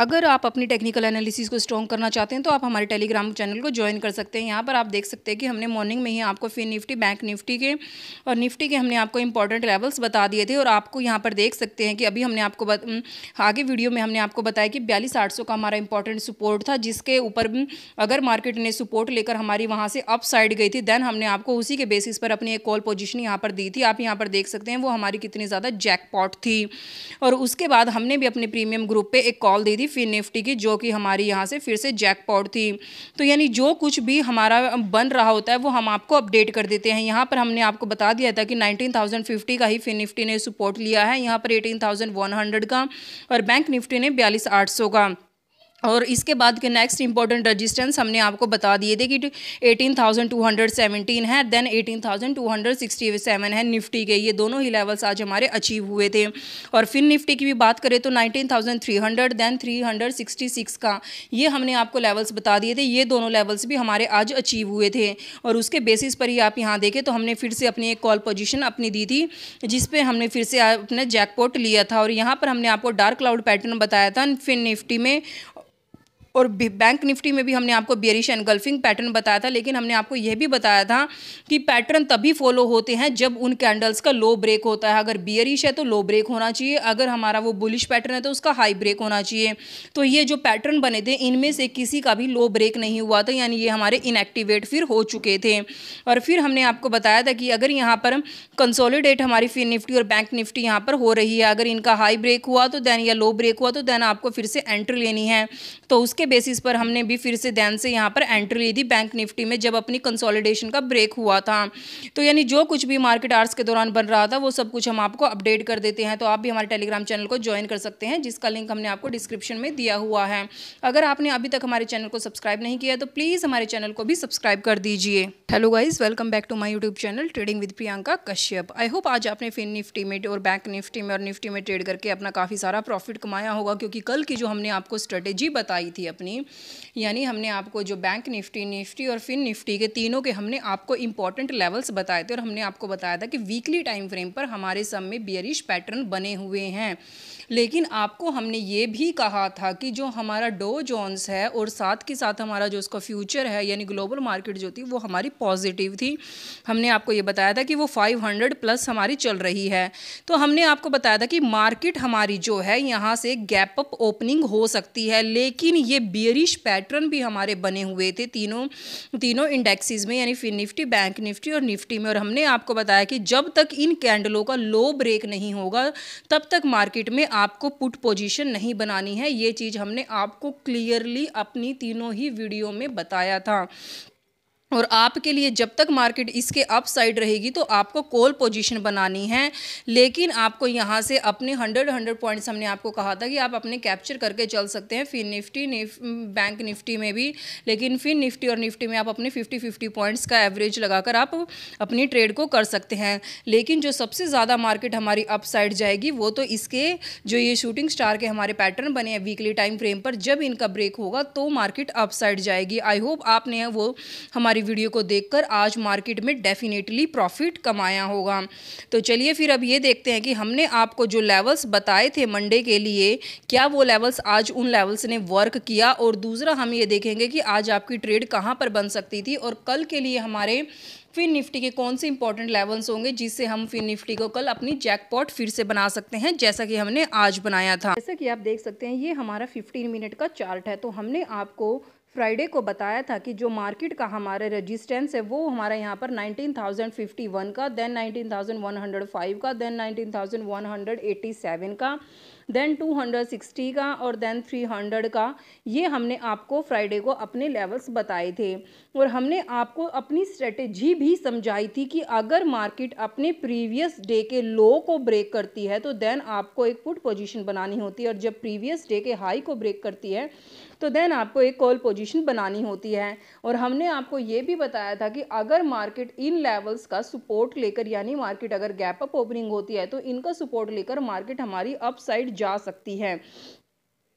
अगर आप अपनी टेक्निकल एनालिसिस को स्ट्रॉन्ग करना चाहते हैं तो आप हमारे टेलीग्राम चैनल को ज्वाइन कर सकते हैं यहाँ पर आप देख सकते हैं कि हमने मॉर्निंग में ही आपको फिर निफ्टी बैंक निफ्टी के और निफ्टी के हमने आपको इंपॉर्टेंट लेवल्स बता दिए थे और आपको यहाँ पर देख सकते हैं कि अभी हमने आपको बत, आगे वीडियो में हमने आपको बताया कि बयालीस आठ का हमारा इंपॉर्टेंट सपोर्ट था जिसके ऊपर अगर मार्केट ने सपोर्ट लेकर हमारी वहाँ से अप साइड गई थी देन हमने आपको उसी के बेसिस पर अपनी एक कॉल पोजिशन यहाँ पर दी थी आप यहाँ पर देख सकते हैं वो हमारी कितनी ज़्यादा जैकपॉट थी और उसके बाद हमने भी अपने प्रीमियम ग्रुप पर एक कॉल दी थी फिर निफ्टी की जो कि हमारी यहाँ से फिर से जैकपॉट थी तो यानी जो कुछ भी हमारा बन रहा होता है वो हम आपको अपडेट कर देते हैं यहाँ पर हमने आपको बता दिया था कि 19,050 का ही फिर निफ्टी ने सपोर्ट लिया है यहाँ पर 18,100 का और बैंक निफ्टी ने बयालीस का और इसके बाद के नेक्स्ट इंपॉर्टेंट रजिस्टेंस हमने आपको बता दिए थे कि 18,217 है देन 18,267 है निफ्टी के ये दोनों ही लेवल्स आज हमारे अचीव हुए थे और फिर निफ्टी की भी बात करें तो 19,300 देन 366 का ये हमने आपको लेवल्स बता दिए थे ये दोनों लेवल्स भी हमारे आज अचीव हुए थे और उसके बेसिस पर ही आप यहाँ देखें तो हमने फिर से अपनी एक कॉल पोजिशन अपनी दी थी जिसपे हमने फिर से अपने जैकपोट लिया था और यहाँ पर हमने आपको डार्क क्लाउड पैटर्न बताया था फिन निफ्टी में और बैंक निफ्टी में भी हमने आपको बेरिश एनगल्फिंग पैटर्न बताया था लेकिन हमने आपको यह भी बताया था कि पैटर्न तभी फॉलो होते हैं जब उन कैंडल्स का लो ब्रेक होता है अगर बियरिश है तो लो ब्रेक होना चाहिए अगर हमारा वो बुलिश पैटर्न है तो उसका हाई ब्रेक होना चाहिए तो ये जो पैटर्न बने थे इनमें से किसी का भी लो ब्रेक नहीं हुआ था यानी ये हमारे इनएक्टिवेट फिर हो चुके थे और फिर हमने आपको बताया था कि अगर यहाँ पर कंसोलिडेट हमारी फिर निफ्टी और बैंक निफ्टी यहाँ पर हो रही है अगर इनका हाई ब्रेक हुआ तो देन या लो ब्रेक हुआ तो देन आपको फिर से एंट्री लेनी है तो उसके के बेसिस पर हमने भी फिर से ध्यान से यहाँ पर एंट्री ली थी बैंक निफ्टी में जब अपनी कंसोलिडेशन का ब्रेक हुआ था तो यानी जो कुछ भी मार्केट आर्ट्स के दौरान बन रहा था वो सब कुछ हम आपको अपडेट कर देते हैं तो आप भी हमारे टेलीग्राम चैनल को ज्वाइन कर सकते हैं जिसका लिंक हमने आपको डिस्क्रिप्शन में दिया हुआ है अगर आपने अभी तक हमारे चैनल को सब्सक्राइब नहीं किया तो प्लीज़ हमारे चैनल को भी सब्सक्राइब कर दीजिए hello guys welcome back to my YouTube channel trading with Priyanka Kashyap I hope आज आपने फिन निफ्टी में और बैंक निफ्टी में और निफ्टी में ट्रेड करके अपना काफ़ी सारा प्रॉफिट कमाया होगा क्योंकि कल की जो हमने आपको स्ट्रेटेजी बताई थी अपनी यानी हमने आपको जो बैंक निफ्टी निफ्टी और फिन निफ्टी के तीनों के हमने आपको इंपॉर्टेंट लेवल्स बताए थे और हमने आपको बताया था कि वीकली टाइम फ्रेम पर हमारे सब में बियरिश पैटर्न बने हुए हैं लेकिन आपको हमने ये भी कहा था कि जो हमारा डो जोन्स है और साथ के साथ हमारा जो उसका फ्यूचर है यानी ग्लोबल मार्केट जो थी वो हमारी पॉजिटिव थी हमने आपको ये बताया था कि वो 500 प्लस हमारी चल रही है तो हमने आपको बताया था कि मार्केट हमारी जो है यहाँ से गैप अप ओपनिंग हो सकती है लेकिन ये बियरिश पैटर्न भी हमारे बने हुए थे तीनों तीनों इंडेक्सेस में यानी फिर निफ्टी बैंक निफ्टी और निफ्टी में और हमने आपको बताया कि जब तक इन कैंडलों का लो ब्रेक नहीं होगा तब तक मार्केट में आपको पुट पोजिशन नहीं बनानी है ये चीज़ हमने आपको क्लियरली अपनी तीनों ही वीडियो में बताया था और आपके लिए जब तक मार्केट इसके अप साइड रहेगी तो आपको कॉल पोजीशन बनानी है लेकिन आपको यहाँ से अपने हंड्रेड हंड्रेड पॉइंट्स हमने आपको कहा था कि आप अपने कैप्चर करके चल सकते हैं फिर निफ्टी निफ, बैंक निफ्टी में भी लेकिन फिर निफ्टी और निफ्टी में आप अपने फिफ्टी फिफ्टी पॉइंट्स का एवरेज लगाकर आप अपनी ट्रेड को कर सकते हैं लेकिन जो सबसे ज़्यादा मार्केट हमारी अप साइड जाएगी वो तो इसके जो ये शूटिंग स्टार के हमारे पैटर्न बने हैं वीकली टाइम फ्रेम पर जब इनका ब्रेक होगा तो मार्केट अप साइड जाएगी आई होप आपने वो हमारी हमारी वीडियो को देखकर आज मार्केट में डेफिनेटली प्रॉफिट कमाया होगा तो चलिए फिर अब ये देखते हैं कि हमने आपको जो लेवल्स बताए थे मंडे के लिए क्या वो लेवल्स आज उन लेवल्स ने वर्क किया और दूसरा हम ये देखेंगे कि आज आपकी ट्रेड कहाँ पर बन सकती थी और कल के लिए हमारे फिर निफ्टी के कौन से इंपॉर्टेंट लेवल्स होंगे जिससे हम फिर निफ्टी को कल अपनी जैकपॉट फिर से बना सकते हैं जैसा कि हमने आज बनाया था जैसा कि आप देख सकते हैं ये हमारा 15 मिनट का चार्ट है तो हमने आपको फ्राइडे को बताया था कि जो मार्केट का हमारा रजिस्टेंस है वो हमारा यहाँ पर 19,051 का देन 19,105 का देन 19,187 का देन 260 का और देन 300 का ये हमने आपको फ्राइडे को अपने लेवल्स बताए थे और हमने आपको अपनी स्ट्रेटेजी भी समझाई थी कि अगर मार्केट अपने प्रीवियस डे के लो को ब्रेक करती है तो देन आपको एक पुट पोजीशन बनानी होती है और जब प्रीवियस डे के हाई को ब्रेक करती है तो देन आपको एक कॉल पोजीशन बनानी होती है और हमने आपको ये भी बताया था कि अगर मार्केट इन लेवल्स का सपोर्ट लेकर यानी मार्केट अगर गैप अप ओपनिंग होती है तो इनका सपोर्ट लेकर मार्केट हमारी अपसाइड जा सकती है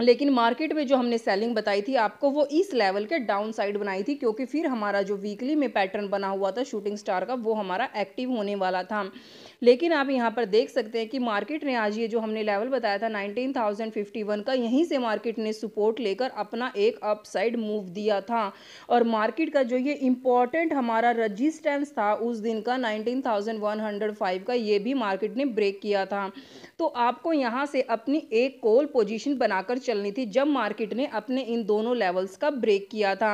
लेकिन मार्केट में जो हमने सेलिंग बताई थी आपको वो इस लेवल के डाउन साइड बनाई थी क्योंकि फिर हमारा जो वीकली में पैटर्न बना हुआ था शूटिंग स्टार का वो हमारा एक्टिव होने वाला था लेकिन आप यहाँ पर देख सकते हैं कि मार्केट ने आज ये जो हमने लेवल बताया था 19,051 का यहीं से मार्केट ने सपोर्ट लेकर अपना एक अपसाइड मूव दिया था और मार्केट का जो ये इम्पोर्टेंट हमारा रजिस्टेंस था उस दिन का फाइव का ये भी मार्केट ने ब्रेक किया था तो आपको यहाँ से अपनी एक कोल पोजीशन बनाकर चलनी थी जब मार्केट ने अपने इन दोनों लेवल्स का ब्रेक किया था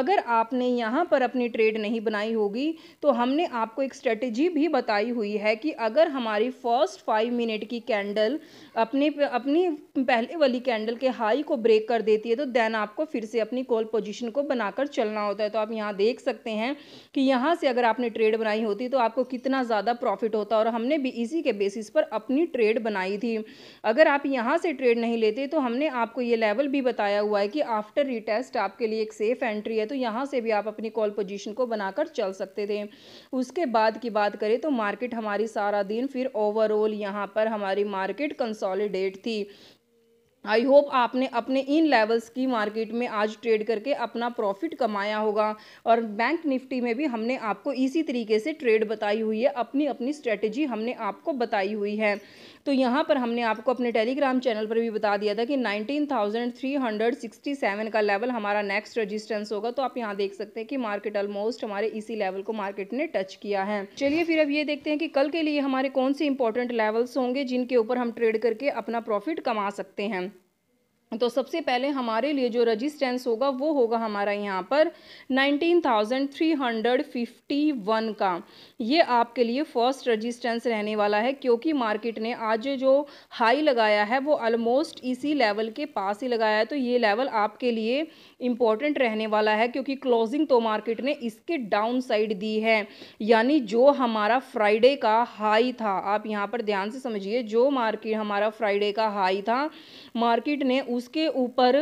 अगर आपने यहाँ पर अपनी ट्रेड नहीं बनाई होगी तो हमने आपको एक स्ट्रेटजी भी बताई हुई है कि अगर हमारी फर्स्ट फाइव मिनट की कैंडल अपने अपनी पहले वाली कैंडल के हाई को ब्रेक कर देती है तो देन आपको फिर से अपनी कॉल पोजिशन को बनाकर चलना होता है तो आप यहाँ देख सकते हैं कि यहाँ से अगर आपने ट्रेड बनाई होती तो आपको कितना ज़्यादा प्रॉफिट होता और हमने भी इसी के बेसिस पर अपनी ट्रेड ट्रेड बनाई थी अगर आप यहाँ से ट्रेड नहीं लेते तो हमने आपको ये लेवल भी बताया हुआ है कि आफ्टर रिटेस्ट आपके लिए एक सेफ़ एंट्री है तो यहाँ से भी आप अपनी कॉल पोजिशन को बनाकर चल सकते थे उसके बाद की बात करें तो मार्केट हमारी सारा दिन फिर ओवरऑल यहाँ पर हमारी मार्केट कंसॉलिडेट थी आई होप आपने अपने इन लेवल्स की मार्केट में आज ट्रेड करके अपना प्रॉफिट कमाया होगा और बैंक निफ्टी में भी हमने आपको इसी तरीके से ट्रेड बताई हुई है अपनी अपनी स्ट्रेटजी हमने आपको बताई हुई है तो यहाँ पर हमने आपको अपने टेलीग्राम चैनल पर भी बता दिया था कि 19,367 का लेवल हमारा नेक्स्ट रजिस्टेंस होगा तो आप यहाँ देख सकते हैं कि मार्केट ऑलमोस्ट हमारे इसी लेवल को मार्केट ने टच किया है चलिए फिर अब ये देखते हैं कि कल के लिए हमारे कौन से इंपॉर्टेंट लेवल्स होंगे जिनके ऊपर हम ट्रेड करके अपना प्रॉफिट कमा सकते हैं तो सबसे पहले हमारे लिए जो रजिस्टेंस होगा वो होगा हमारा यहाँ पर 19,351 का ये आपके लिए फर्स्ट रजिस्टेंस रहने वाला है क्योंकि मार्केट ने आज जो हाई लगाया है वो ऑलमोस्ट इसी लेवल के पास ही लगाया है तो ये लेवल आपके लिए इम्पॉर्टेंट रहने वाला है क्योंकि क्लोजिंग तो मार्केट ने इसके डाउन साइड दी है यानी जो हमारा फ्राइडे का हाई था आप यहाँ पर ध्यान से समझिए जो मार्केट हमारा फ्राइडे का हाई था मार्केट ने उस उसके ऊपर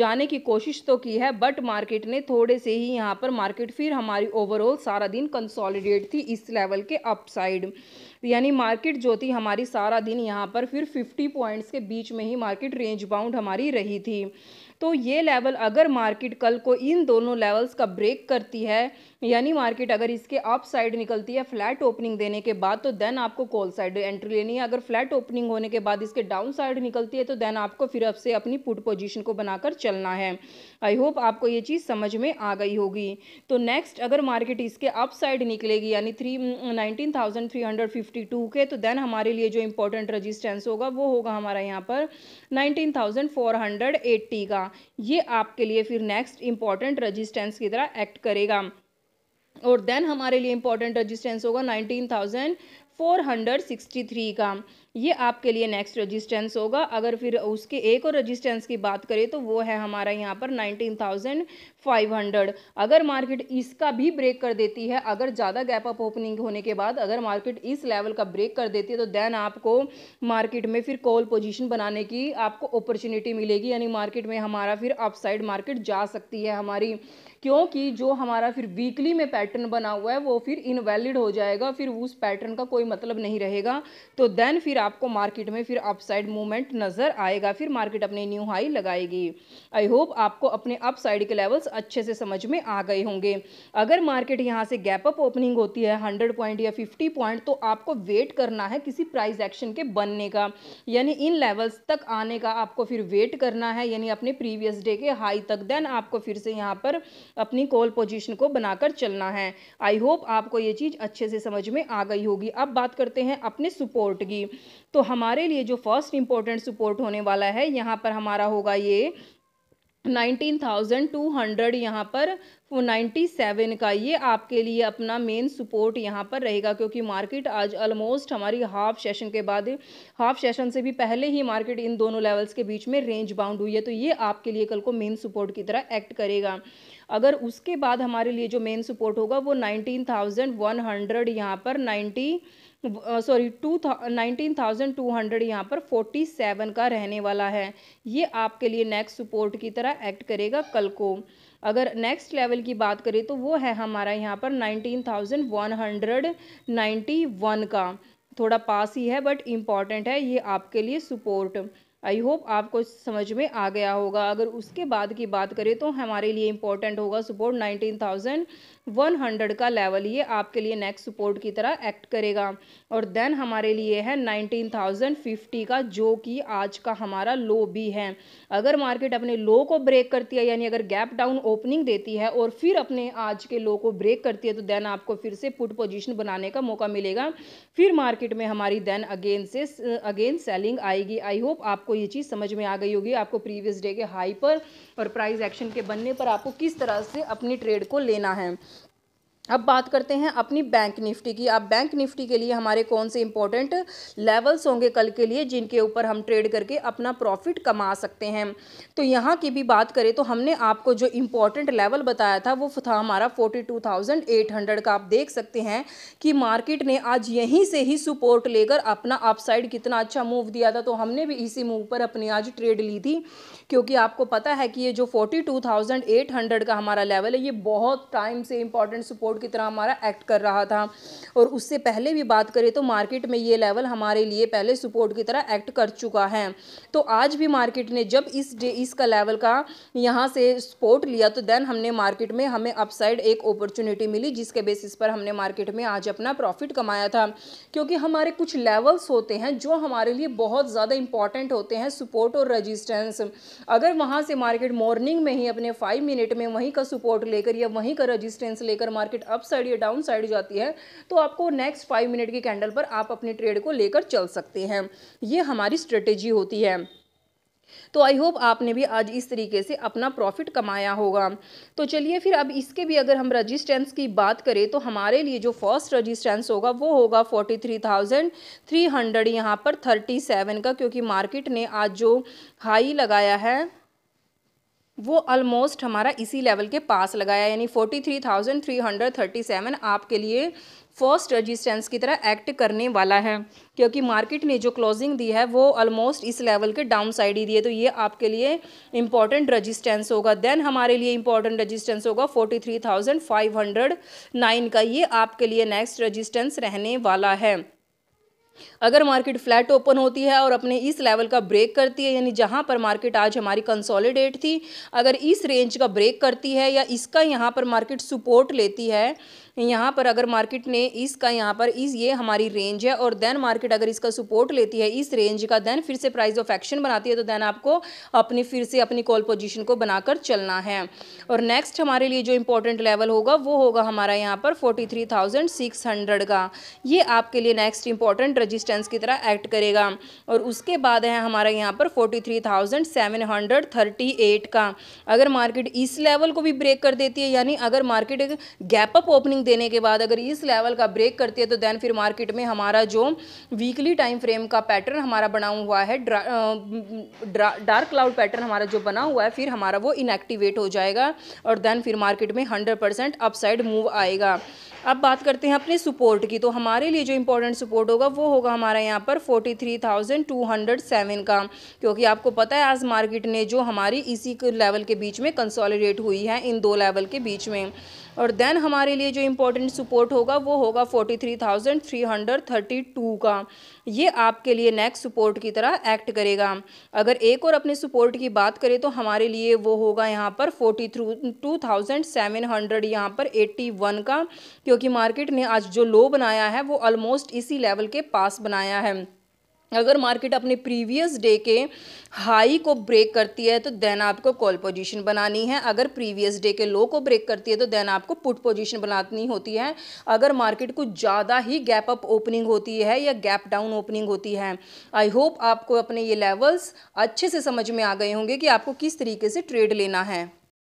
जाने की कोशिश तो की है बट मार्केट ने थोड़े से ही यहाँ पर मार्केट फिर हमारी ओवरऑल सारा दिन कंसोलिडेट थी इस लेवल के अपसाइड यानी मार्केट जो थी हमारी सारा दिन यहाँ पर फिर फिफ्टी पॉइंट्स के बीच में ही मार्केट रेंज बाउंड हमारी रही थी तो ये लेवल अगर मार्केट कल को इन दोनों लेवल्स का ब्रेक करती है यानी मार्केट अगर इसके अप साइड निकलती है फ्लैट ओपनिंग देने के बाद तो देन आपको कॉल साइड एंट्री लेनी है अगर फ्लैट ओपनिंग होने के बाद इसके डाउन साइड निकलती है तो देन आपको फिर अब से अपनी पुट पोजीशन को बनाकर चलना है आई होप आपको ये चीज़ समझ में आ गई होगी तो नेक्स्ट अगर मार्केट इसके अप साइड निकलेगी यानी three nineteen thousand three hundred fifty two के तो देन हमारे लिए जो इंपॉर्टेंट रजिस्टेंस होगा वो होगा हमारा यहाँ पर nineteen thousand four hundred eighty का ये आपके लिए फिर नेक्स्ट इंपॉर्टेंट रजिस्टेंस की तरह एक्ट करेगा और देन हमारे लिए इंपॉर्टेंट रजिस्टेंस होगा nineteen thousand four hundred sixty three का ये आपके लिए नेक्स्ट रजिस्टेंस होगा अगर फिर उसके एक और रजिस्टेंस की बात करें तो वो है हमारा यहाँ पर नाइनटीन थाउजेंड फाइव हंड्रेड अगर मार्केट इसका भी ब्रेक कर देती है अगर ज़्यादा गैप अप ओपनिंग होने के बाद अगर मार्केट इस लेवल का ब्रेक कर देती है तो देन आपको मार्केट में फिर कॉल पोजिशन बनाने की आपको अपॉर्चुनिटी मिलेगी यानी मार्केट में हमारा फिर अपसाइड मार्केट जा सकती है हमारी क्योंकि जो हमारा फिर वीकली में पैटर्न बना हुआ है वो फिर इनवैलिड हो जाएगा फिर उस पैटर्न का कोई मतलब नहीं रहेगा तो देन फिर आपको मार्केट में फिर अपसाइड मूवमेंट नज़र आएगा फिर मार्केट अपने न्यू हाई लगाएगी आई होप आपको अपने अपसाइड के लेवल्स अच्छे से समझ में आ गए होंगे अगर मार्केट यहाँ से गैप अप ओपनिंग होती है हंड्रेड पॉइंट या फिफ्टी पॉइंट तो आपको वेट करना है किसी प्राइस एक्शन के बनने का यानी इन लेवल्स तक आने का आपको फिर वेट करना है यानी अपने प्रीवियस डे के हाई तक देन आपको फिर से यहाँ पर अपनी कॉल पोजीशन को बनाकर चलना है आई होप आपको ये चीज़ अच्छे से समझ में आ गई होगी अब बात करते हैं अपने सपोर्ट की तो हमारे लिए जो फर्स्ट इंपॉर्टेंट सपोर्ट होने वाला है यहाँ पर हमारा होगा ये नाइनटीन थाउजेंड टू हंड्रेड यहाँ पर नाइन्टी सेवन का ये आपके लिए अपना मेन सपोर्ट यहाँ पर रहेगा क्योंकि मार्केट आज ऑलमोस्ट हमारी हाफ सेशन के बाद हाफ सेशन से भी पहले ही मार्केट इन दोनों लेवल्स के बीच में रेंज बाउंड हुई है तो ये आपके लिए कल को मेन सपोर्ट की तरह एक्ट करेगा अगर उसके बाद हमारे लिए जो मेन सपोर्ट होगा वो नाइनटीन थाउजेंड वन हंड्रेड यहाँ पर ninety sorry to nineteen thousand two hundred यहाँ पर फोर्टी सेवन का रहने वाला है ये आपके लिए नेक्स्ट सपोर्ट की तरह एक्ट करेगा कल को अगर नेक्स्ट लेवल की बात करें तो वो है हमारा यहाँ पर nineteen thousand one hundred ninety one का थोड़ा पास ही है बट इम्पॉर्टेंट है ये आपके लिए सपोर्ट आई होप आपको समझ में आ गया होगा अगर उसके बाद की बात करें तो हमारे लिए इम्पोर्टेंट होगा सपोर्ट 19,100 का लेवल ये आपके लिए नेक्स्ट सपोर्ट की तरह एक्ट करेगा और देन हमारे लिए है 19,050 का जो कि आज का हमारा लो भी है अगर मार्केट अपने लो को ब्रेक करती है यानी अगर गैप डाउन ओपनिंग देती है और फिर अपने आज के लो को ब्रेक करती है तो देन आपको फिर से पुट पोजिशन बनाने का मौका मिलेगा फिर मार्केट में हमारी देन अगेन से अगेन सेलिंग आएगी आई होप आपको आपको ये चीज़ समझ में आ गई होगी आपको प्रीवियस डे के हाई पर और प्राइस एक्शन के बनने पर आपको किस तरह से अपनी ट्रेड को लेना है अब बात करते हैं अपनी बैंक निफ्टी की आप बैंक निफ्टी के लिए हमारे कौन से इंपॉर्टेंट लेवल्स होंगे कल के लिए जिनके ऊपर हम ट्रेड करके अपना प्रॉफिट कमा सकते हैं तो यहाँ की भी बात करें तो हमने आपको जो इम्पोर्टेंट लेवल बताया था वो था हमारा 42,800 का आप देख सकते हैं कि मार्केट ने आज यहीं से ही सपोर्ट लेकर अपना अपसाइड कितना अच्छा मूव दिया था तो हमने भी इसी मूव पर अपनी आज ट्रेड ली थी क्योंकि आपको पता है कि ये जो 42,800 का हमारा लेवल है ये बहुत टाइम से इंपॉर्टेंट सपोर्ट की तरह हमारा एक्ट कर रहा था और उससे पहले भी बात करें तो मार्केट में ये लेवल हमारे लिए पहले सपोर्ट की तरह एक्ट कर चुका है तो आज भी मार्केट ने जब इस डे इसका लेवल का यहाँ से सपोर्ट लिया तो देन हमने मार्केट में हमें अपसाइड एक अपॉर्चुनिटी मिली जिसके बेसिस पर हमने मार्केट में आज अपना प्रॉफिट कमाया था क्योंकि हमारे कुछ लेवल्स होते हैं जो हमारे लिए बहुत ज़्यादा इंपॉर्टेंट होते हैं सपोर्ट और रजिस्टेंस अगर वहाँ से मार्केट मॉर्निंग में ही अपने फाइव मिनट में वहीं का सपोर्ट लेकर या वहीं का रजिस्टेंस लेकर मार्केट अप साइड या डाउन साइड जाती है तो आपको नेक्स्ट फाइव मिनट की कैंडल पर आप अपने ट्रेड को लेकर चल सकते हैं ये हमारी स्ट्रेटेजी होती है तो आई होप आपने भी आज इस तरीके से अपना प्रॉफिट कमाया होगा तो चलिए फिर अब इसके भी अगर हम रजिस्टेंस की बात करें तो हमारे लिए जो फर्स्ट रजिस्टेंस होगा वो होगा forty three thousand three hundred यहाँ पर थर्टी सेवन का क्योंकि मार्केट ने आज जो हाई लगाया है वो ऑलमोस्ट हमारा इसी लेवल के पास लगाया यानी forty three thousand three hundred thirty seven आपके लिए फर्स्ट रजिस्टेंस की तरह एक्ट करने वाला है क्योंकि मार्केट ने जो क्लोजिंग दी है वो ऑलमोस्ट इस लेवल के डाउन साइड ही दी है तो ये आपके लिए इंपॉर्टेंट रजिस्टेंस होगा देन हमारे लिए इंपॉर्टेंट रजिस्टेंस होगा forty three thousand five hundred nine का ये आपके लिए नेक्स्ट रजिस्टेंस रहने वाला है अगर मार्केट फ्लैट ओपन होती है और अपने इस लेवल का ब्रेक करती है यानी जहां पर मार्केट आज हमारी कंसोलिडेट थी अगर इस रेंज का ब्रेक करती है या इसका यहां पर मार्केट सपोर्ट लेती है यहाँ पर अगर मार्केट ने इसका यहाँ पर इस ये हमारी रेंज है और देन मार्केट अगर इसका सपोर्ट लेती है इस रेंज का देन फिर से प्राइस ऑफ एक्शन बनाती है तो देन आपको अपनी फिर से अपनी कॉल पोजिशन को बनाकर चलना है और नेक्स्ट हमारे लिए जो इंपॉर्टेंट लेवल होगा वो होगा हमारा यहाँ पर forty three thousand six hundred का ये आपके लिए नेक्स्ट इंपॉर्टेंट रजिस्टेंस की तरह एक्ट करेगा और उसके बाद है हमारा यहाँ पर forty three thousand seven hundred thirty eight का अगर मार्केट इस लेवल को भी ब्रेक कर देती है यानी अगर मार्केट गैप अप ओपनिंग देने के बाद अगर इस लेवल का ब्रेक करती है तो देन फिर मार्केट में हमारा जो वीकली टाइम फ्रेम का पैटर्न हमारा बना हुआ है डार्क क्लाउड पैटर्न हमारा जो बना हुआ है फिर हमारा वो इनएक्टिवेट हो जाएगा और देन फिर मार्केट में हंड्रेड परसेंट अपसाइड मूव आएगा अब बात करते हैं अपने सपोर्ट की तो हमारे लिए जो इम्पोर्टेंट सपोर्ट होगा वो होगा हमारा यहाँ पर forty three thousand two hundred seven का क्योंकि आपको पता है आज मार्केट ने जो हमारी इसी लेवल के बीच में कंसोलिडेट हुई है इन दो लेवल के बीच में और देन हमारे लिए जो इम्पोर्टेंट सपोर्ट होगा वो होगा forty three thousand three hundred thirty two का ये आपके लिए नेक्स्ट सपोर्ट की तरह एक्ट करेगा अगर एक और अपने सपोर्ट की बात करें तो हमारे लिए वो होगा यहाँ पर forty three two thousand seven hundred यहाँ पर एट्टी वन का क्योंकि मार्केट ने आज जो लो बनाया है वो ऑलमोस्ट इसी लेवल के पास बनाया है अगर मार्केट अपने प्रीवियस डे के हाई को ब्रेक करती है तो देन आपको कॉल पोजीशन बनानी है अगर प्रीवियस डे के लो को ब्रेक करती है तो देन आपको पुट पोजीशन बनानी होती है अगर मार्केट कुछ ज़्यादा ही गैप अप ओपनिंग होती है या गैप डाउन ओपनिंग होती है आई होप आपको अपने ये लेवल्स अच्छे से समझ में आ गए होंगे कि आपको किस तरीके से ट्रेड लेना है